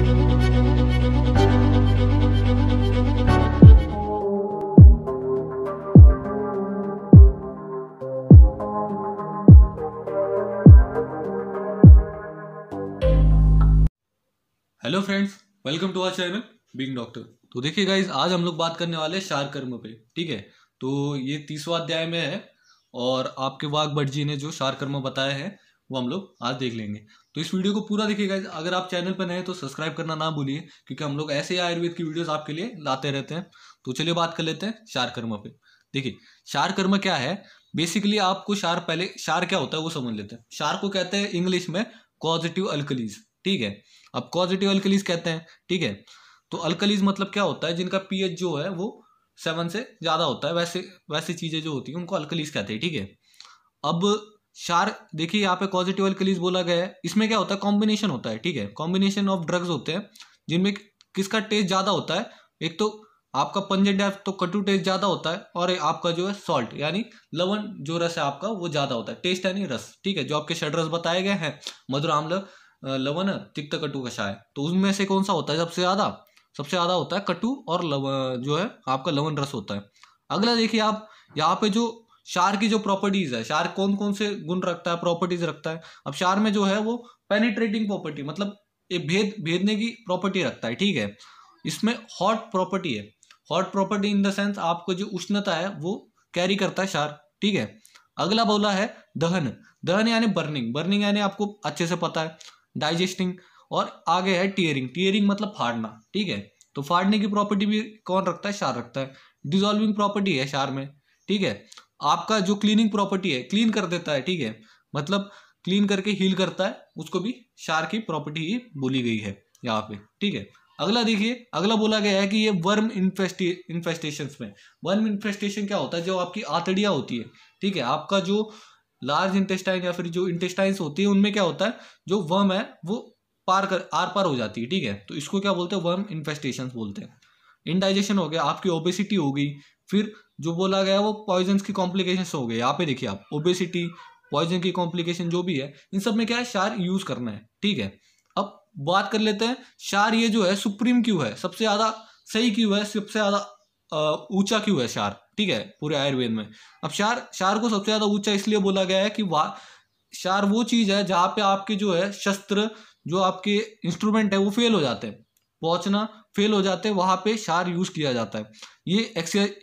hello friends welcome to our channel being doctor तो देखिए guys आज हम लोग बात करने वाले हैं शार कर्म पे ठीक है तो ये तीसवा अध्याय में है और आपके वाघ भट्ट जी ने जो शार कर्म बताया है वो हम लोग आज देख लेंगे तो इस वीडियो को पूरा देखिएगा अगर आप चैनल पर नए तो सब्सक्राइब करना ना भूलिए क्योंकि हम लोग ऐसे ही आयुर्वेद की वीडियोस आपके लिए लाते रहते हैं तो चलिए बात कर लेते हैं शार कर्म पे देखिए शार कर्म क्या है बेसिकली आपको शार पहले शार क्या होता है वो समझ लेते हैं शार को कहते हैं इंग्लिश में पॉजिटिव अल्कलीज ठीक है अब पॉजिटिव अल्कलीज कहते हैं ठीक है तो अल्कलीज मतलब क्या होता है जिनका पी जो है वो सेवन से ज़्यादा होता है वैसे वैसी चीज़ें जो होती हैं उनको अल्कलीज कहते हैं ठीक है अब शार देखिए यहाँ पे कॉजिटिव अल्कलीज बोला गया है इसमें क्या होता है कॉम्बिनेशन होता है ठीक है कॉम्बिनेशन ऑफ ड्रग्स होते हैं जिनमें किसका टेस्ट ज़्यादा होता है एक तो आपका पंजेंडाइफ तो कटु टेस्ट ज़्यादा होता है और आपका जो है सॉल्ट यानी लवन जो रस है आपका वो ज़्यादा होता है टेस्ट यानी रस ठीक है जो आपके शड रस बताए गए हैं मधुर आमल लवन तिक्त कटु शाय तो उनमें से कौन सा होता है सबसे ज़्यादा सबसे ज़्यादा होता है कटु और लवन जो है आपका लवन रस होता है अगला देखिए आप यहाँ पे जो शार की जो प्रॉपर्टीज है शार कौन कौन से गुण रखता है प्रॉपर्टीज रखता है अब शार में जो है वो पेनिट्रेटिंग प्रॉपर्टी मतलब ये भेद भेदने की प्रॉपर्टी रखता है ठीक है इसमें हॉट प्रॉपर्टी है hot property in the sense आपको जो उष्णता है वो कैरी करता है शार ठीक है अगला बोला है दहन दहन यानी बर्निंग बर्निंग यानी आपको अच्छे से पता है डाइजेस्टिंग और आगे है टीयरिंग टीयरिंग मतलब फाड़ना ठीक है तो फाड़ने की प्रॉपर्टी भी कौन रखता है शार रखता है डिजोल्विंग प्रॉपर्टी है शार में ठीक है आपका जो क्लीनिंग प्रॉपर्टी है क्लीन कर देता है ठीक है मतलब क्लीन करके हील करता है उसको भी शार की प्रॉपर्टी ही बोली गई है यहाँ पे ठीक है अगला देखिए अगला बोला गया है कि ये वर्म इन्फेस्टे इन्फेस्टेशन में वर्म इन्फेस्टेशन क्या होता है जो आपकी आतड़िया होती है ठीक है आपका जो लार्ज इंटेस्टाइन या फिर जो इंटेस्टाइन होती है उनमें क्या होता है जो वर्म है वो पार कर आर पार हो जाती है ठीक है तो इसको क्या बोलते हैं वर्म इन्फेस्टेशन बोलते हैं इनडाइजेशन हो गया आपकी ओबेसिटी हो गई फिर जो बोला गया वो पॉइजन की कॉम्प्लिकेशन हो गए यहाँ पे देखिए आप ओबेसिटी पॉइजन की कॉम्प्लिकेशन जो भी है इन सब में क्या है शार यूज करना है ठीक है अब बात कर लेते हैं शार ये जो है सुप्रीम क्यू है सबसे ज़्यादा सही क्यू है सबसे ज़्यादा ऊंचा क्यू है शार ठीक है पूरे आयुर्वेद में अब शार शार को सबसे ज़्यादा ऊंचा इसलिए बोला गया है कि वा शार वो चीज़ है जहाँ पे आपके जो है शस्त्र जो आपके इंस्ट्रूमेंट है वो फेल हो जाते हैं पहुंचना फेल हो जाते हैं वहाँ पे शार यूज किया जाता है ये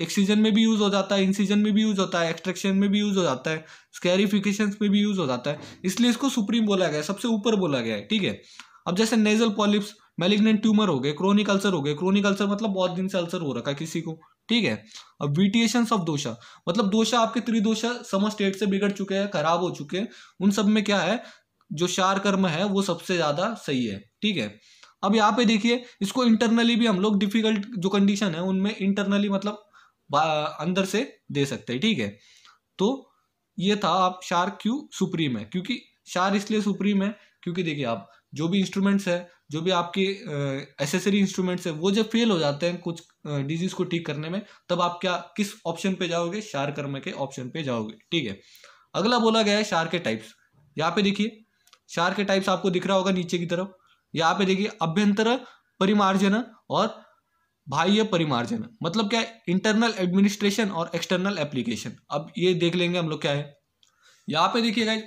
एक्सीजन में भी यूज हो जाता है इंसीजन में भी यूज होता है एक्सट्रैक्शन में भी यूज हो जाता है स्कैरिफिकेशन में भी यूज हो जाता है इसलिए इसको सुप्रीम बोला गया है सबसे ऊपर बोला गया है ठीक है अब जैसे नेजल पॉलिप्स मेलिग्नेंट ट्यूमर हो गए क्रोनिक अल्सर हो गए क्रोनिक अल्सर मतलब बहुत दिन से अल्सर हो रखा है किसी को ठीक है अब वीटिएशन ऑफ दोषा मतलब दोषा आपके त्रिदोषा सम स्टेट से बिगड़ चुके हैं खराब हो चुके हैं उन सब में क्या है जो शार कर्म है वो सबसे ज्यादा सही है ठीक है अब यहाँ पे देखिए इसको इंटरनली भी हम लोग डिफिकल्ट जो कंडीशन है उनमें इंटरनली मतलब अंदर से दे सकते हैं ठीक है तो ये था आप शार क्यू सुप्रीम है क्योंकि शार इसलिए सुप्रीम है क्योंकि देखिए आप जो भी इंस्ट्रूमेंट्स है जो भी आपके एसेसरी इंस्ट्रूमेंट्स है वो जब फेल हो जाते हैं कुछ डिजीज को ठीक करने में तब आप क्या किस ऑप्शन पे जाओगे शार कर्म के ऑप्शन पे जाओगे ठीक है अगला बोला गया है शार के टाइप्स यहाँ पे देखिए शार के टाइप्स आपको दिख रहा होगा नीचे की तरफ यहाँ पे देखिए अभ्यंतर परिमार्जन और बाह्य परिमार्जन मतलब क्या है इंटरनल एडमिनिस्ट्रेशन और एक्सटर्नल एप्लीकेशन अब ये देख लेंगे हम लोग क्या है यहाँ पे देखिए गाइज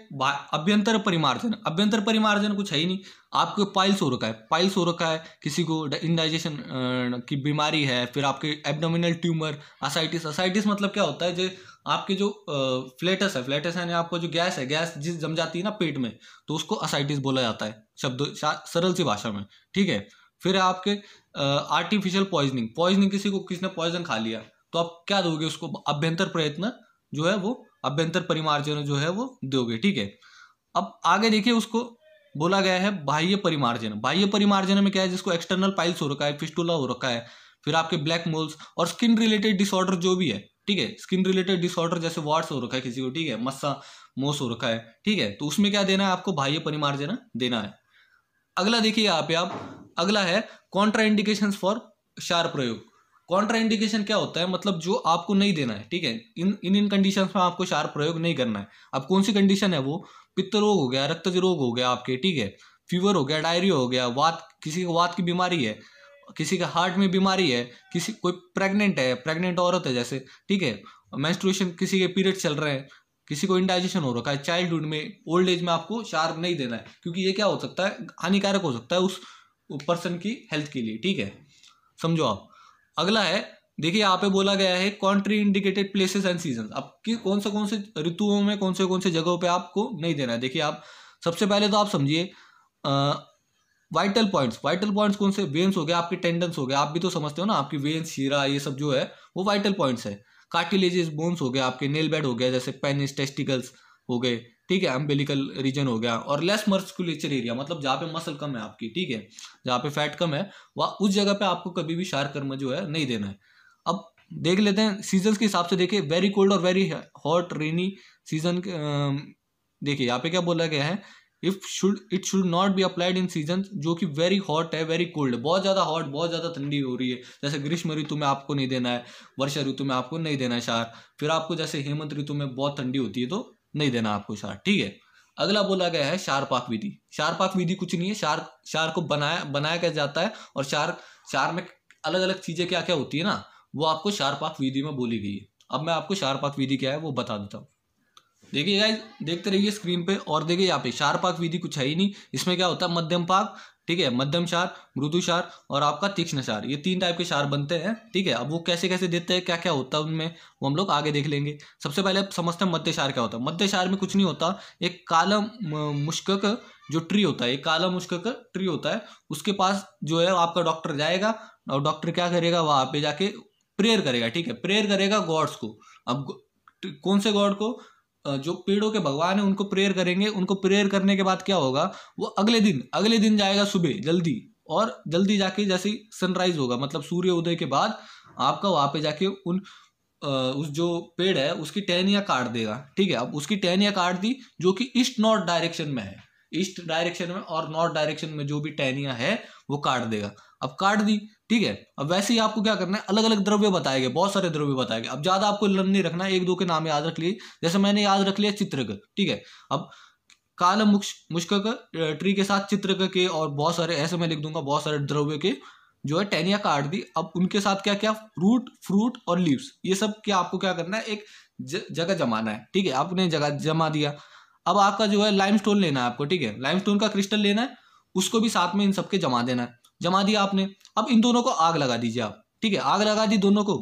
अभ्यंतर परिमार्जन अभ्यंतर परिमार्जन कुछ है ही नहीं आपको पाइल्स हो रखा है पाइल्स हो रखा है किसी को इनडाइजेशन की बीमारी है फिर आपके एबडोमिनल ट्यूमर असाइटिस असाइटिस मतलब क्या होता है जो आपके जो फ्लेटस है फ्लेटस यानी आपको जो गैस है गैस जिस जम जाती है ना पेट में तो उसको असाइटिस बोला जाता है शब्द सरल सी भाषा में ठीक है फिर आपके आर्टिफिशियल पॉइजनिंग पॉइजनिंग किसी को किसने पॉइजन खा लिया तो आप क्या दोगे उसको अभ्यंतर प्रयत्न जो है वो अभ्यंतर परिमार्जन जो है वो दोगे ठीक है अब आगे देखिए उसको बोला गया है बाह्य परिमार्जन बाह्य परिमार्जन में क्या है जिसको एक्सटर्नल पाइल्स हो रखा है फिस्टूला हो रखा है फिर आपके ब्लैक मोल्स और स्किन रिलेटेड डिसऑर्डर जो भी है ठीक है स्किन रिलेटेड डिसऑर्डर जैसे वार्ड्स हो रखा है किसी को ठीक है मस्सा मोस हो रखा है ठीक है तो उसमें क्या देना है आपको बाह्य परिमार्जन देना है अगला देखिए यहाँ पे आप अगला है कॉन्ट्राइंडिकेशन फॉर शार प्रयोग कॉन्ट्रा इंडिकेशन क्या होता है मतलब जो आपको नहीं देना है ठीक है इन इन इन कंडीशन में आपको शार प्रयोग नहीं करना है अब कौन सी कंडीशन है वो पित्त रोग हो गया रक्त रोग हो गया आपके ठीक है फीवर हो गया डायरिया हो गया वात किसी को वात की बीमारी है किसी का हार्ट में बीमारी है किसी कोई प्रेग्नेंट है प्रेग्नेंट औरत है जैसे ठीक है मैंस्ट्रेशन किसी के पीरियड चल रहे हैं किसी को इंडाइजेशन हो रखा है चाइल्डहुड में ओल्ड एज में आपको शार्प नहीं देना है क्योंकि ये क्या हो सकता है हानिकारक हो सकता है उस पर्सन की हेल्थ के लिए ठीक है समझो आप अगला है देखिए यहाँ पे बोला गया है contraindicated places and season अब कि कौन से कौन से ऋतुओं में कौन से कौन से जगहों पे आपको नहीं देना है देखिए आप सबसे पहले तो आप समझिए वाइटल पॉइंट्स वाइटल पॉइंट्स कौन से वेन्स हो गए आपके टेंडन्स हो गए आप भी तो समझते हो ना आपकी वेन्स शीरा ये सब जो है वो वाइटल पॉइंट्स है कार्टिलेजेस बोन्स हो गए आपके नेल बेड हो गया जैसे पेनिस टेस्टिकल्स हो गए ठीक है एम्बेलिकल रीजन हो गया और लेस मर्सकुलेचर एरिया मतलब जहाँ पे मसल कम है आपकी ठीक है जहाँ पे फैट कम है वह उस जगह पे आपको कभी भी शार कर्म जो है नहीं देना है अब देख लेते हैं सीजन के हिसाब से देखिए वेरी कोल्ड और वेरी हॉट रेनी सीजन देखिए यहाँ पे क्या बोला गया है if should it should not be applied in season जो कि वेरी हॉट है वेरी कोल्ड बहुत ज़्यादा हॉट बहुत ज़्यादा ठंडी हो रही है जैसे ग्रीष्म ऋतु में आपको नहीं देना है वर्षा ऋतु में आपको नहीं देना है शार फिर आपको जैसे हेमंत ऋतु में बहुत ठंडी होती है तो नहीं देना आपको शार ठीक है अगला बोला गया है शार्पाक विधि शार्पाक विधि कुछ नहीं है शार शार को बनाया बनाया क्या जाता है और शार शार में अलग अलग चीज़ें क्या क्या होती है ना वो आपको शार्पाक विधि में बोली गई है अब मैं आपको शार्पाक विधि क्या है वो बता देता हूँ देखिए देखते रहिए स्क्रीन पे और देखिए यहाँ पे शार्पाक विधि कुछ है ही नहीं इसमें क्या होता है मध्यम पाक ठीक है मध्यम क्षार मृदुक्षार और आपका तीक्ष्ण क्षार ये तीन टाइप के क्षार बनते हैं ठीक है अब वो कैसे कैसे देते हैं क्या क्या होता है उनमें वो हम लोग आगे देख लेंगे सबसे पहले समझते हैं मध्य क्षार क्या होता है मध्य क्षार में कुछ नहीं होता एक काला मुश्कक जो ट्री होता है एक काला मुश्कक ट्री होता है उसके पास जो है आपका डॉक्टर जाएगा और डॉक्टर क्या करेगा वहाँ पे जाके प्रेयर करेगा ठीक है प्रेयर करेगा गॉड्स को अब कौन से गॉड को जो पेड़ों के भगवान है उनको प्रेयर करेंगे उनको प्रेयर करने के बाद क्या होगा वो अगले दिन अगले दिन जाएगा सुबह जल्दी और जल्दी जाके जैसे सनराइज होगा मतलब सूर्य उदय के बाद आपका वहां पे जाके उन उस जो पेड़ है उसकी टहनिया काट देगा ठीक है अब उसकी टहनिया काट दी जो कि ईस्ट नॉर्थ डायरेक्शन में है ईस्ट डायरेक्शन में और नॉर्थ डायरेक्शन में जो भी टहनिया है वो काट देगा अब काट दी ठीक है अब वैसे ही आपको क्या करना है अलग अलग द्रव्य बताए गए बहुत सारे द्रव्य बताए गए अब ज्यादा आपको लन नहीं रखना एक दो के नाम याद रख लिए जैसे मैंने याद रख लिया चित्रक ठीक है अब काल मुश्क ट्री के साथ चित्रक के और बहुत सारे ऐसे मैं लिख दूंगा बहुत सारे द्रव्य के जो है टेनिया काट दी अब उनके साथ क्या क्या रूट फ्रूट और लीव्स ये सब क्या आपको क्या करना है एक जगह जमाना है ठीक है आपने जगह जमा दिया अब आपका जो है लाइम लेना है आपको ठीक है लाइम का क्रिस्टल लेना है उसको भी साथ में इन सबके जमा देना है जमा दिया आपने अब इन दोनों को आग लगा दीजिए आप ठीक है आग लगा दी दोनों को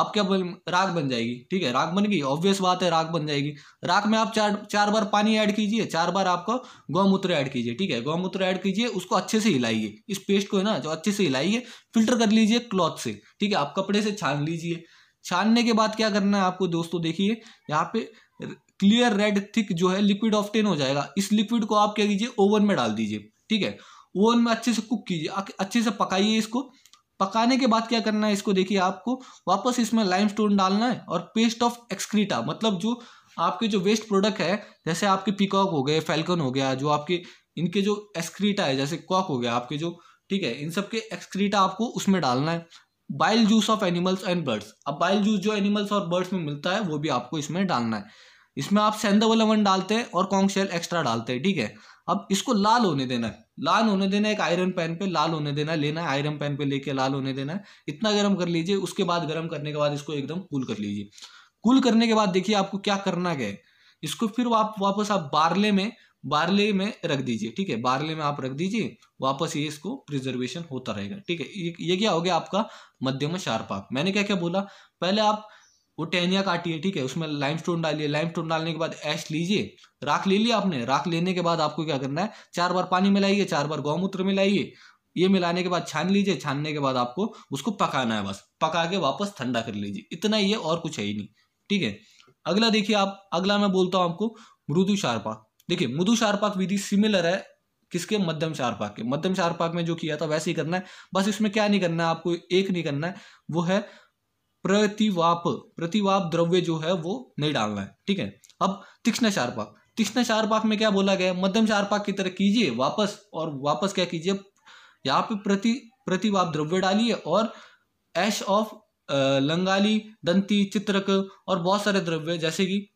आप क्या बन राग बन जाएगी ठीक है राग बन गई ऑब्वियस बात है राग बन जाएगी राग में आप चार चार बार पानी ऐड कीजिए चार बार आपको गौमूत्र ऐड कीजिए ठीक है गौमूत्र ऐड कीजिए उसको अच्छे से हिलाइए इस पेस्ट को है ना जो अच्छे से हिलाइए फिल्टर कर लीजिए क्लॉथ से ठीक है आप कपड़े से छान लीजिए छानने के बाद क्या करना है आपको दोस्तों देखिए यहाँ पे क्लियर रेड थिक जो है लिक्विड ऑफ्टेन हो जाएगा इस लिक्विड को आप क्या कीजिए ओवन में डाल दीजिए ठीक है ओवन में अच्छे से कुक कीजिए अच्छे से पकाइए इसको पकाने के बाद क्या करना है इसको देखिए आपको वापस इसमें लाइम स्टोन डालना है और पेस्ट ऑफ एक्सक्रीटा मतलब जो आपके जो वेस्ट प्रोडक्ट है जैसे आपके पिकॉक हो गए फैल्कन हो गया जो आपके इनके जो एक्सक्रीटा है जैसे कॉक हो गया आपके जो ठीक है इन सब के एक्सक्रीटा आपको उसमें डालना है bile juice of animals and birds अब बाइल जूस जो एनिमल्स और बर्ड्स में मिलता है वो भी आपको इसमें डालना है इसमें आप सेंदावल अमन डालते हैं और कॉन्ग शेल एक्स्ट्रा डालते हैं ठीक है अब इसको लाल होने देना है लाल होने देना है एक आयरन पैन पे लाल होने देना है लेना है आयरन पैन पे लेके लाल होने देना है इतना गर्म कर लीजिए उसके बाद गर्म करने के बाद इसको एकदम कूल कर लीजिए कूल करने के बाद देखिए आपको क्या करना क्या है इसको फिर आप वापस आप बारले में बारले में रख दीजिए ठीक है बारले में आप रख दीजिए वापस ये इसको प्रिजर्वेशन होता रहेगा ठीक है ये, क्या हो गया आपका मध्यम शार्प आंख मैंने क्या क्या बोला पहले आप वो टहनिया काटिए ठीक है उसमें लाइम स्टोन डालिए लाइम स्टोन डालने के बाद ऐश लीजिए राख ले लिया आपने राख लेने के बाद आपको क्या करना है चार बार पानी मिलाइए चार बार गौमूत्र मिलाइए ये मिलाने के बाद छान लीजिए छानने के बाद आपको उसको पकाना है बस पका के वापस ठंडा कर लीजिए इतना ही है और कुछ है ही नहीं ठीक है अगला देखिए आप अगला मैं बोलता हूँ आपको मृदु शारपाक देखिए मृदु शारपाक विधि सिमिलर है किसके मध्यम शारपाक के मध्यम शारपाक में जो किया था वैसे ही करना है बस इसमें क्या नहीं करना है आपको एक नहीं करना है वो है प्रतिवाप प्रतिवाप द्रव्य जो है वो नहीं डालना है ठीक है अब तीक्ष्ण शार्पाक तीक्ष्ण शार्पाक में क्या बोला गया मध्यम शार्पाक की तरह कीजिए वापस और वापस क्या कीजिए यहाँ पे प्रति प्रतिवाप द्रव्य डालिए और एश ऑफ लंगाली दंती चित्रक और बहुत सारे द्रव्य जैसे कि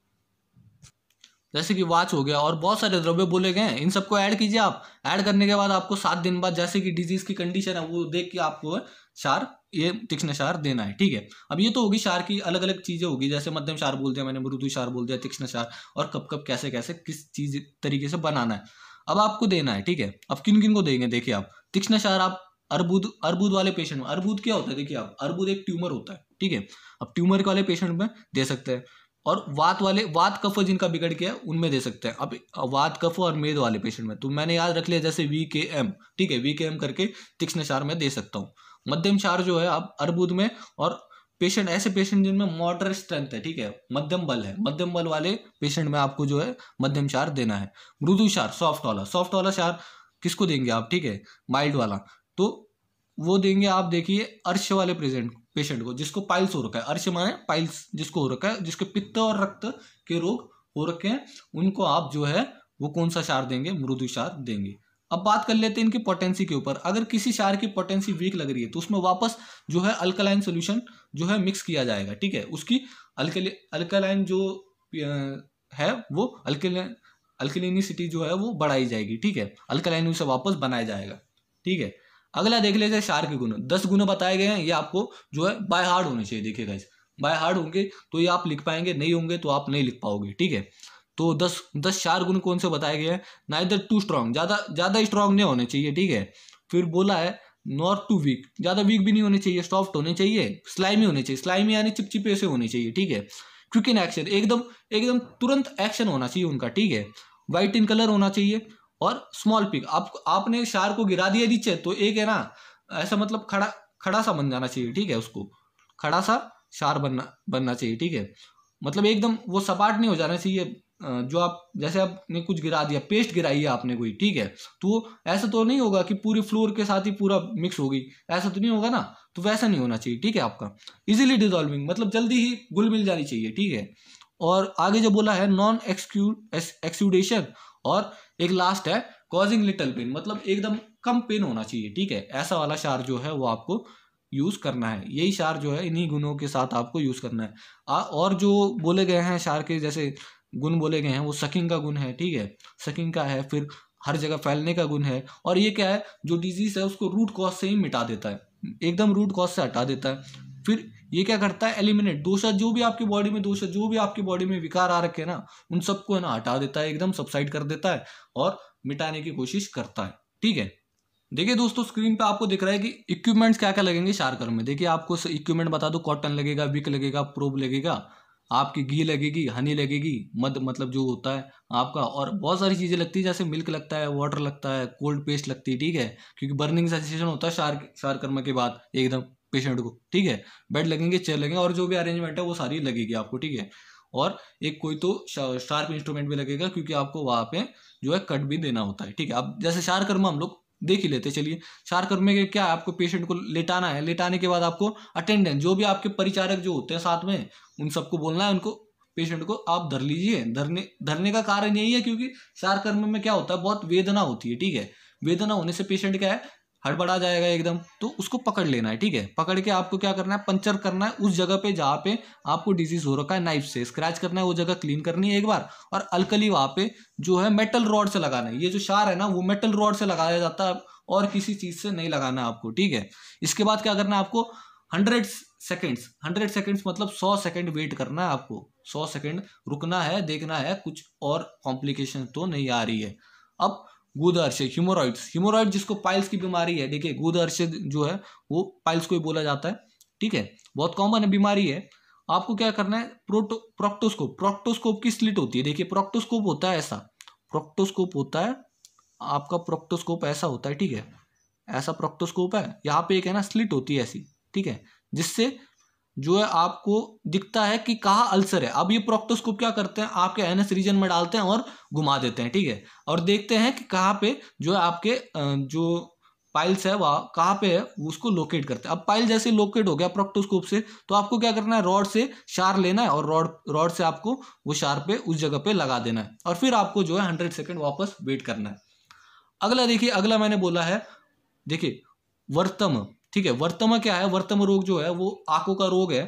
जैसे कि वाच हो गया और बहुत सारे द्रव्य बोले गए हैं इन सबको ऐड कीजिए आप ऐड करने के बाद आपको सात दिन बाद जैसे कि डिजीज की कंडीशन है वो देख के आपको शार ये तीक्ष्ण शार देना है ठीक है अब ये तो होगी शार की अलग अलग चीज़ें होगी जैसे मध्यम शार बोल दिया मैंने मृदु शार बोल दिया तीक्ष्ण शार और कब कब कैसे कैसे किस चीज़ तरीके से बनाना है अब आपको देना है ठीक है अब किन किन को देंगे देखिए आप तीक्ष्ण शार आप अर्बुद अर्बुद वाले पेशेंट में अर्बुद क्या होता है देखिए आप अर्बुद एक ट्यूमर होता है ठीक है अब ट्यूमर वाले पेशेंट में दे सकते हैं और वात वाले वात कफ जिनका बिगड़ गया उनमें दे सकते हैं अब वात कफ और मेद वाले पेशेंट में तो मैंने याद रख लिया जैसे वी के एम ठीक है वी के एम करके तीक्ष्ण शार में दे सकता हूँ मध्यम क्षार जो है आप अर्बुद में और पेशेंट ऐसे पेशेंट जिनमें मॉडरेट स्ट्रेंथ है ठीक है मध्यम बल है मध्यम बल वाले पेशेंट में आपको जो है मध्यम क्षार देना है मृदु क्षार सॉफ्ट वाला सॉफ्ट वाला क्षार किसको देंगे आप ठीक है माइल्ड वाला तो वो देंगे आप देखिए अर्श वाले प्रेजेंट पेशेंट को जिसको पाइल्स हो रखा है अर्श माने पाइल्स जिसको हो रखा है जिसके पित्त और रक्त के रोग हो रखे हैं उनको आप जो है वो कौन सा क्षार देंगे मृदु क्षार देंगे अब बात कर लेते हैं इनकी पोटेंसी के ऊपर अगर किसी शार की पोटेंसी वीक लग रही है तो उसमें वापस जो है अल्कलाइन सोल्यूशन जो है मिक्स किया जाएगा ठीक है उसकी अल्कलाइन जो है वो अल्कलाइन अल्कलिनिसिटी जो है वो बढ़ाई जाएगी ठीक है अल्कलाइन उसे वापस बनाया जाएगा ठीक है अगला देख लेते हैं शार के गुण दस गुण बताए गए हैं ये आपको जो है बाय हार्ड होने चाहिए देखिएगा बाय हार्ड होंगे तो ये आप लिख पाएंगे नहीं होंगे तो आप नहीं लिख पाओगे ठीक है तो दस दस चार गुण कौन से बताए गए हैं इधर टू स्ट्रांग ज़्यादा ज़्यादा स्ट्रांग नहीं होने चाहिए ठीक है फिर बोला है नॉट टू वीक ज़्यादा वीक भी नहीं होने चाहिए सॉफ्ट होने चाहिए स्लाइमी होने चाहिए स्लाइमी यानी चिपचिपे से होने चाहिए ठीक है क्विक इन एक्शन एकदम एकदम तुरंत एक्शन होना चाहिए उनका ठीक है वाइट इन कलर होना चाहिए और स्मॉल पिक आप आपने शार को गिरा दिया नीचे तो एक है ना ऐसा मतलब खड़ा खड़ा सा बन जाना चाहिए ठीक है उसको खड़ा सा शार बनना बनना चाहिए ठीक है मतलब एकदम वो सपाट नहीं हो जाना चाहिए जो आप जैसे आपने कुछ गिरा दिया पेस्ट गिराई है आपने कोई ठीक है तो ऐसा तो नहीं होगा कि पूरी फ्लोर के साथ ही पूरा मिक्स होगी ऐसा तो नहीं होगा ना तो वैसा नहीं होना चाहिए ठीक है आपका इजीली डिजॉल्विंग मतलब जल्दी ही गुल मिल जानी चाहिए ठीक है और आगे जो बोला है नॉन एक्सक्यू एक्सक्यूडेशन और एक लास्ट है कॉजिंग लिटल पेन मतलब एकदम कम पेन होना चाहिए ठीक है ऐसा वाला शार जो है वो आपको यूज़ करना है यही शार जो है इन्हीं गुणों के साथ आपको यूज़ करना है आ, और जो बोले गए हैं शार के जैसे गुण बोले गए हैं वो सकिंग का गुण है ठीक है सकिंग का है फिर हर जगह फैलने का गुण है और ये क्या है जो डिजीज़ है उसको रूट कॉज से ही मिटा देता है एकदम रूट कॉज से हटा देता है फिर ये क्या करता है एलिमिनेट दोषा जो भी आपकी बॉडी में दोषा जो भी आपकी बॉडी में विकार आ रखे हैं ना उन सबको है ना हटा देता है एकदम सबसाइड कर देता है और मिटाने की कोशिश करता है ठीक है देखिए दोस्तों स्क्रीन पे आपको दिख रहा है कि इक्विपमेंट्स क्या क्या लगेंगे शारकर में देखिए आपको इक्विपमेंट बता दो कॉटन लगेगा विक लगेगा प्रोब लगेगा आपकी घी लगेगी हनी लगेगी मद मतलब जो होता है आपका और बहुत सारी चीज़ें लगती है जैसे मिल्क लगता है वाटर लगता है कोल्ड पेस्ट लगती है ठीक है क्योंकि बर्निंग सेंसेशन होता है शार शार के बाद एकदम पेशेंट को ठीक है बेड लगेंगे चेयर लगेंगे और जो भी अरेंजमेंट है वो सारी लगेगी आपको ठीक है और एक कोई तो शार्प इंस्ट्रूमेंट भी लगेगा क्योंकि आपको वहाँ पे जो है कट भी देना होता है ठीक है अब जैसे शार हम लोग देख ही लेते चलिए चार के क्या है आपको पेशेंट को लेटाना है लेटाने के बाद आपको अटेंडेंस जो भी आपके परिचारक जो होते हैं साथ में उन सबको बोलना है उनको पेशेंट को आप धर लीजिए धरने धरने का कारण यही है क्योंकि सार कर्म में क्या होता है बहुत वेदना होती है ठीक है वेदना होने से पेशेंट क्या है हड़बड़ा जाएगा एकदम तो उसको पकड़ लेना है ठीक है पकड़ के आपको क्या करना है पंचर करना है उस जगह पे जहाँ पे आपको डिजीज हो रखा है नाइफ से स्क्रैच करना है वो जगह क्लीन करनी है एक बार और अलकली वहाँ पे जो है मेटल रॉड से लगाना है ये जो शार है ना वो मेटल रॉड से लगाया जाता है और किसी चीज़ से नहीं लगाना आपको ठीक है इसके बाद क्या करना है आपको हंड्रेड सेकेंड्स हंड्रेड सेकेंड्स मतलब सौ सेकेंड वेट करना है आपको सौ सेकेंड रुकना है देखना है कुछ और कॉम्प्लिकेशन तो नहीं आ रही है अब गुदर्श ह्यूमोरॉइड्स ह्यूमोरॉइड जिसको पाइल्स की बीमारी है देखिए गुदर्श जो है वो पाइल्स को ही बोला जाता है ठीक है बहुत कॉमन है बीमारी है आपको क्या करना है प्रोटो प्रोक्टोस्कोप प्रोक्टोस्कोप की स्लिट होती है देखिए प्रोक्टोस्कोप होता है ऐसा प्रोक्टोस्कोप होता है आपका प्रोक्टोस्कोप ऐसा होता है ठीक है ऐसा प्रोक्टोस्कोप है यहाँ पे एक है ना स्लिट होती है ऐसी ठीक है जिससे जो है आपको दिखता है कि कहाँ अल्सर है अब ये प्रोक्टोस्कोप क्या करते हैं आपके एनएस रीजन में डालते हैं और घुमा देते हैं ठीक है और देखते हैं कि कहाँ पे जो है आपके जो पाइल्स है वह कहाँ पे है उसको लोकेट करते हैं अब पाइल जैसे लोकेट हो गया प्रोक्टोस्कोप से तो आपको क्या करना है रॉड से शार लेना है और रॉड रॉड से आपको वो शार पे उस जगह पे लगा देना है और फिर आपको जो है हंड्रेड सेकेंड वापस वेट करना है अगला देखिए अगला मैंने बोला है देखिए वर्तम ठीक है वर्तमा क्या है वर्तम रोग जो है वो आंखों का रोग है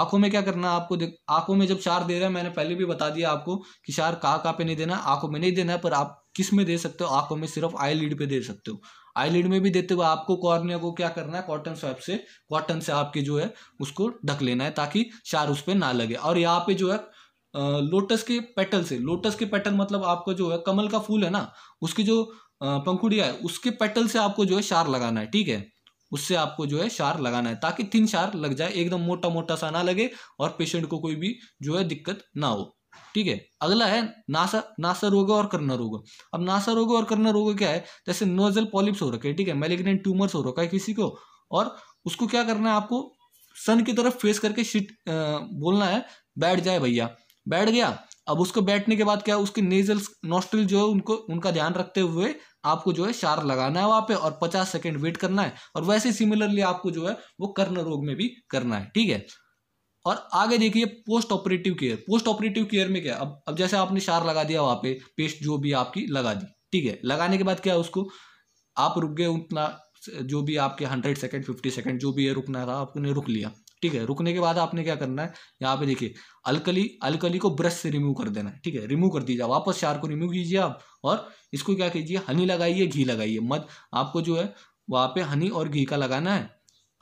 आंखों में क्या करना आपको आंखों में जब चार दे रहा है मैंने पहले भी बता दिया आपको कि चार कहाँ कहाँ पे नहीं देना आंखों में नहीं देना पर आप किस में दे सकते हो आंखों में सिर्फ आई लीड पे दे सकते हो आई लीड में भी देते हुए आपको कॉर्निया को क्या करना है कॉटन स्वैप से कॉटन से आपके जो है उसको ढक लेना है ताकि चार उस पर ना लगे और यहाँ पे जो है लोटस के पेटल से लोटस के पेटल मतलब आपका जो है कमल का फूल है ना उसकी जो पंखुड़िया है उसके पेटल से आपको जो है शार लगाना है ठीक है उससे आपको जो है शार लगाना है ताकि थिन शार लग जाए एकदम मोटा मोटा सा ना लगे और पेशेंट को कोई भी जो है दिक्कत ना हो ठीक है अगला है नासा नासा रोग और करना रोग अब नासा रोग और करना रोग क्या है जैसे नोजल पॉलिप्स हो रखे ठीक है मेलेग्नेंट ट्यूमर्स हो रखा है किसी को और उसको क्या करना है आपको सन की तरफ फेस करके शिट बोलना है बैठ जाए भैया बैठ गया अब उसको बैठने के बाद क्या उसके नेजल नोस्ट्रिल जो है उनको उनका ध्यान रखते हुए आपको जो है शार लगाना है वहां पे और पचास सेकेंड वेट करना है और वैसे सिमिलरली आपको जो है वो कर्ण रोग में भी करना है ठीक है और आगे देखिए post operative care post operative care में क्या अब अब जैसे आपने शार लगा दिया वहां पे पेस्ट जो भी आपकी लगा दी ठीक है लगाने के बाद क्या उसको आप रुक गए उतना जो भी आपके हंड्रेड सेकेंड फिफ्टी सेकेंड जो भी है रुकना था आपने रुक लिया ठीक है रुकने के बाद आपने क्या करना है यहाँ पे देखिए अलकली अलकली को ब्रश से रिमूव कर देना है ठीक है रिमूव कर दीजिए वापस चार को रिमूव कीजिए आप और इसको क्या कीजिए हनी लगाइए घी लगाइए मत आपको जो है वहाँ पे हनी और घी का लगाना है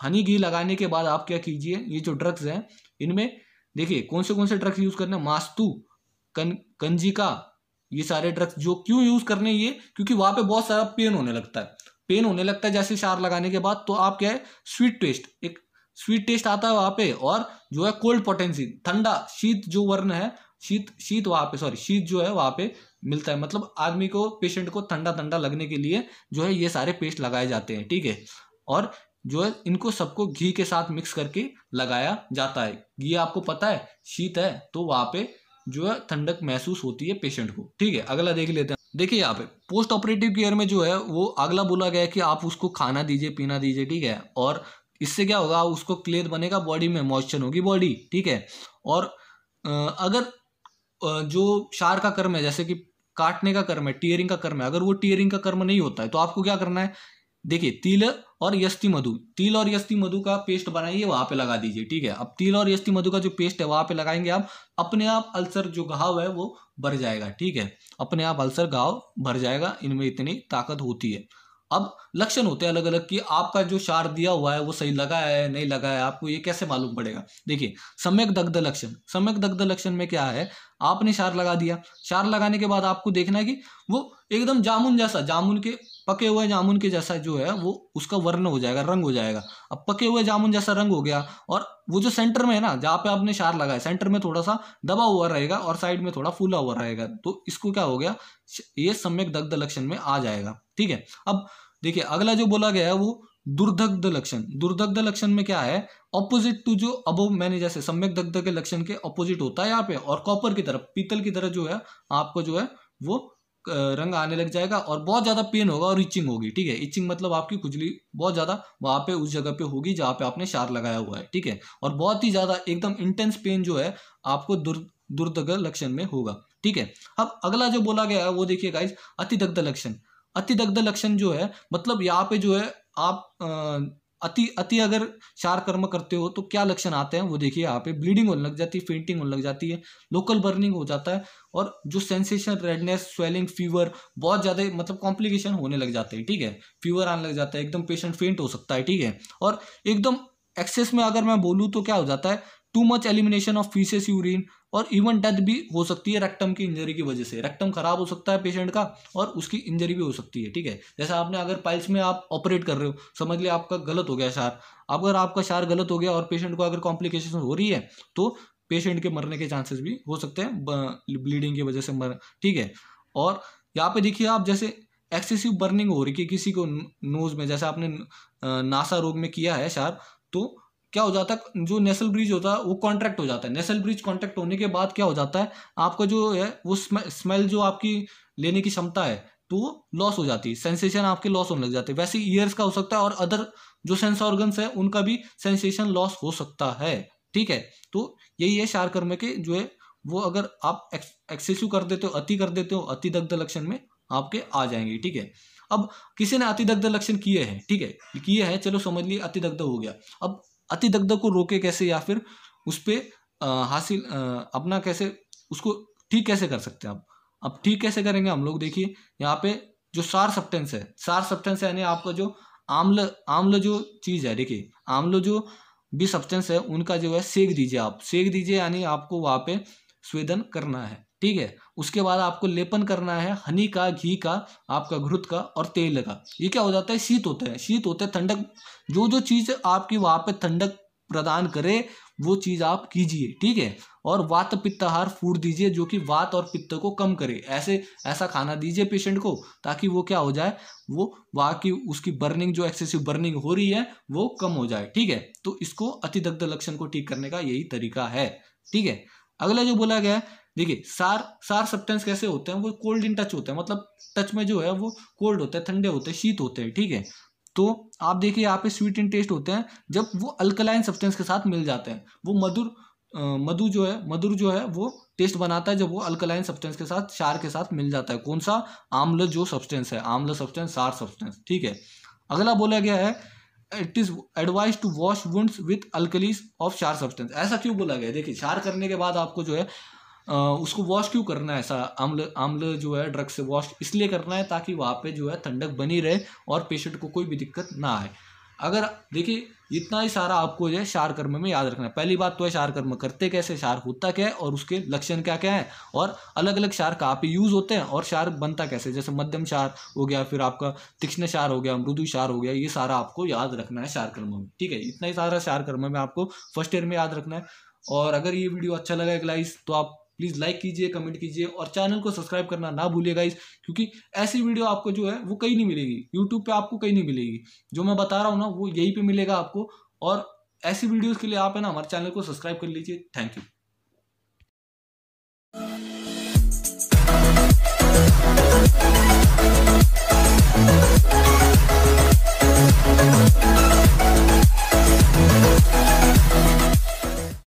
हनी घी लगाने के बाद आप क्या कीजिए ये जो ड्रग्स हैं इनमें देखिए कौन से कौन से ड्रग्स यूज़ करने मास्तु कन कंजिका ये सारे ड्रग्स जो क्यों यूज़ करने ये क्योंकि वहाँ पे बहुत सारा पेन होने लगता है पेन होने लगता है जैसे चार लगाने के बाद तो आप क्या है स्वीट टेस्ट एक स्वीट टेस्ट आता है वहाँ पे और जो है कोल्ड पोटेंसी ठंडा शीत जो वर्ण है शीत शीत वहाँ पे सॉरी शीत जो है वहाँ पे मिलता है मतलब आदमी को पेशेंट को ठंडा ठंडा लगने के लिए जो है ये सारे पेस्ट लगाए जाते हैं ठीक है और जो है इनको सबको घी के साथ मिक्स करके लगाया जाता है ये आपको पता है शीत है तो वहाँ पे जो है ठंडक महसूस होती है पेशेंट को ठीक है अगला देख लेते हैं देखिए यहाँ पे पोस्ट ऑपरेटिव केयर में जो है वो अगला बोला गया है कि आप उसको खाना दीजिए पीना दीजिए ठीक है और इससे क्या होगा उसको क्लियर बनेगा बॉडी में मॉइस्चर होगी बॉडी ठीक है और अगर जो शार का कर्म है जैसे कि काटने का कर्म है टीयरिंग का कर्म है अगर वो टीयरिंग का कर्म नहीं होता है तो आपको क्या करना है देखिए तिल और यस्ति मधु तिल और यस्ति मधु का पेस्ट बनाइए वहां पे लगा दीजिए ठीक है अब तिल और यस्ति मधु का जो पेस्ट है वहां पे लगाएंगे आप अपने आप अल्सर जो घाव है वो भर जाएगा ठीक है अपने आप अल्सर घाव भर जाएगा इनमें इतनी ताकत होती है अब लक्षण होते हैं अलग अलग कि आपका जो शार दिया हुआ है वो सही लगा है नहीं लगा है आपको ये कैसे मालूम पड़ेगा देखिए सम्यक दग्ध लक्षण सम्यक दग्ध लक्षण में क्या है आपने शार लगा दिया शार लगाने के बाद आपको देखना है कि वो एकदम जामुन जैसा जामुन के पके हुए जामुन के जैसा जो है वो उसका वर्ण हो जाएगा रंग हो जाएगा अब पके हुए जामुन जैसा रंग हो गया और वो जो सेंटर में है ना जहाँ पे आपने शार लगाया सेंटर में थोड़ा सा दबा हुआ रहेगा और साइड में थोड़ा फूला हुआ रहेगा तो इसको क्या हो गया ये सम्यक दग्ध लक्षण में आ जाएगा ठीक है अब देखिए अगला जो बोला गया है वो दुर्दग्ध लक्षण दुर्दग्ध लक्षण में क्या है ऑपोजिट टू जो अब मैंने जैसे सम्यक दग्ध के लक्षण के ऑपोजिट होता है यहाँ पे और कॉपर की तरफ पीतल की तरह जो है आपको जो है वो रंग आने लग जाएगा और बहुत ज़्यादा पेन होगा और इचिंग होगी ठीक है इचिंग मतलब आपकी खुजली बहुत ज़्यादा वहां पे उस जगह पे होगी जहां पे आपने शार लगाया हुआ है ठीक है और बहुत ही ज़्यादा एकदम इंटेंस पेन जो है आपको दुर् दुर्दग लक्षण में होगा ठीक है अब अगला जो बोला गया है वो देखिए गाइज अतिदग्ध लक्षण अतिदग्ध लक्षण जो है मतलब यहाँ पे जो है आप अति अति अगर चार कर्म करते हो तो क्या लक्षण आते हैं वो देखिए यहाँ पे ब्लीडिंग होने लग जाती है फेंटिंग होने लग जाती है लोकल बर्निंग हो जाता है और जो सेंसेशन रेडनेस स्वेलिंग फीवर बहुत ज़्यादा मतलब कॉम्प्लिकेशन होने लग जाते हैं ठीक है फीवर आने लग जाता है एकदम पेशेंट फेंट हो सकता है ठीक है और एकदम एक्सेस में अगर मैं बोलूँ तो क्या हो जाता है too much elimination of faeces urine और इवन डेथ भी हो सकती है रेक्टम की इंजरी की वजह से रेक्टम खराब हो सकता है पेशेंट का और उसकी इंजरी भी हो सकती है ठीक है जैसे आपने अगर पाइल्स में आप ऑपरेट कर रहे हो समझ लिया आपका गलत हो गया शार अगर आपका शार गलत हो गया और पेशेंट को अगर कॉम्प्लिकेशन हो रही है तो पेशेंट के मरने के चांसेस भी हो सकते हैं ब्लीडिंग की वजह से मर ठीक है और यहाँ पे देखिए आप जैसे एक्सेसिव बर्निंग हो रही है किसी को नोज में जैसे आपने नासा रोग में किया है शार तो क्या हो जाता है जो नेसल ब्रिज होता है वो कॉन्ट्रैक्ट हो जाता है नेसल ब्रिज कॉन्ट्रैक्ट होने के बाद क्या हो जाता है आपका जो है वो स्मेल जो आपकी लेने की क्षमता है तो लॉस हो जाती है सेंसेशन आपके लॉस होने लग जाते हैं वैसे ईयर्स का हो सकता है और अदर जो सेंस ऑर्गन्स है उनका भी सेंसेशन लॉस हो सकता है ठीक है तो यही है शार कर्म के जो है वो अगर आप एक्सेसिव कर देते हो अति कर देते हो अति दग्ध लक्षण में आपके आ जाएंगे ठीक है अब किसी ने अतिदग्ध लक्षण किए हैं ठीक है किए हैं चलो समझ लिए अतिदग्ध हो गया अब अति दग्ध को रोके कैसे या फिर उस पर हासिल अपना कैसे उसको ठीक कैसे कर सकते हैं आप अब ठीक कैसे करेंगे हम लोग देखिए यहाँ पे जो सार सब्टेंस है सार सब्टेंस यानी आपका जो आम्ल आम्ल जो चीज़ है देखिए आम्ल जो भी सब्सटेंस है उनका जो है सेक दीजिए आप सेक दीजिए यानी आपको वहाँ पे स्वेदन करना है ठीक है उसके बाद आपको लेपन करना है हनी का घी का आपका घृत का और तेल का ये क्या हो जाता है शीत होता है शीत होता है ठंडक जो जो चीज़ आपकी वहाँ पे ठंडक प्रदान करे वो चीज़ आप कीजिए ठीक है और वात आहार फूड दीजिए जो कि वात और पित्त को कम करे ऐसे ऐसा खाना दीजिए पेशेंट को ताकि वो क्या हो जाए वो वहाँ की उसकी बर्निंग जो एक्सेसिव बर्निंग हो रही है वो कम हो जाए ठीक है तो इसको अतिदग्ध लक्षण को ठीक करने का यही तरीका है ठीक है अगला जो बोला गया है देखिए सार सार सब्सटेंस कैसे होते हैं वो कोल्ड इन टच होते हैं मतलब टच में जो है वो कोल्ड होते हैं ठंडे होते हैं शीत होते हैं ठीक है तो आप देखिए यहाँ पे स्वीट इन टेस्ट होते हैं जब वो अल्कलाइन सब्सटेंस के साथ मिल जाते हैं वो मधुर मधु जो है मधुर जो है वो टेस्ट बनाता है जब वो अल्कलाइन सब्सटेंस के साथ क्षार के साथ मिल जाता है कौन सा आम्ल जो सब्सटेंस है आम्ल सब्सटेंस सार सब्सटेंस ठीक है अगला बोला गया है it is advise to wash wounds with alkalis of शार सब्सटेंस ऐसा क्यों बोला गया देखिए शार करने के बाद आपको जो है उसको वॉश क्यों करना है ऐसा आम्ल आम्ल जो है ड्रग से वॉश इसलिए करना है ताकि वहाँ पे जो है ठंडक बनी रहे और पेशेंट को कोई भी दिक्कत ना आए अगर देखिए इतना ही सारा आपको जो है शार कर्म में याद रखना है पहली बात तो है शार कर्म करते कैसे शार होता क्या है और उसके लक्षण क्या क्या है और अलग अलग शार कहाँ पे यूज़ होते हैं और शार बनता कैसे जैसे मध्यम शार हो गया फिर आपका तीक्ष्ण शार हो गया मृदु शार हो गया ये सारा आपको याद रखना है शार कर्म में ठीक है इतना ही सारा शार कर्म में आपको फर्स्ट ईयर में याद रखना है और अगर ये वीडियो अच्छा लगा लाइस तो आप प्लीज़ लाइक कीजिए कमेंट कीजिए और चैनल को सब्सक्राइब करना ना भूलिएगा इस क्योंकि ऐसी वीडियो आपको जो है वो कहीं नहीं मिलेगी यूट्यूब पर आपको कहीं नहीं मिलेगी जो मैं बता रहा हूँ ना वो यहीं पर मिलेगा आपको और ऐसी वीडियोज़ के लिए आप है ना हमारे चैनल को सब्सक्राइब कर लीजिए थैंक यू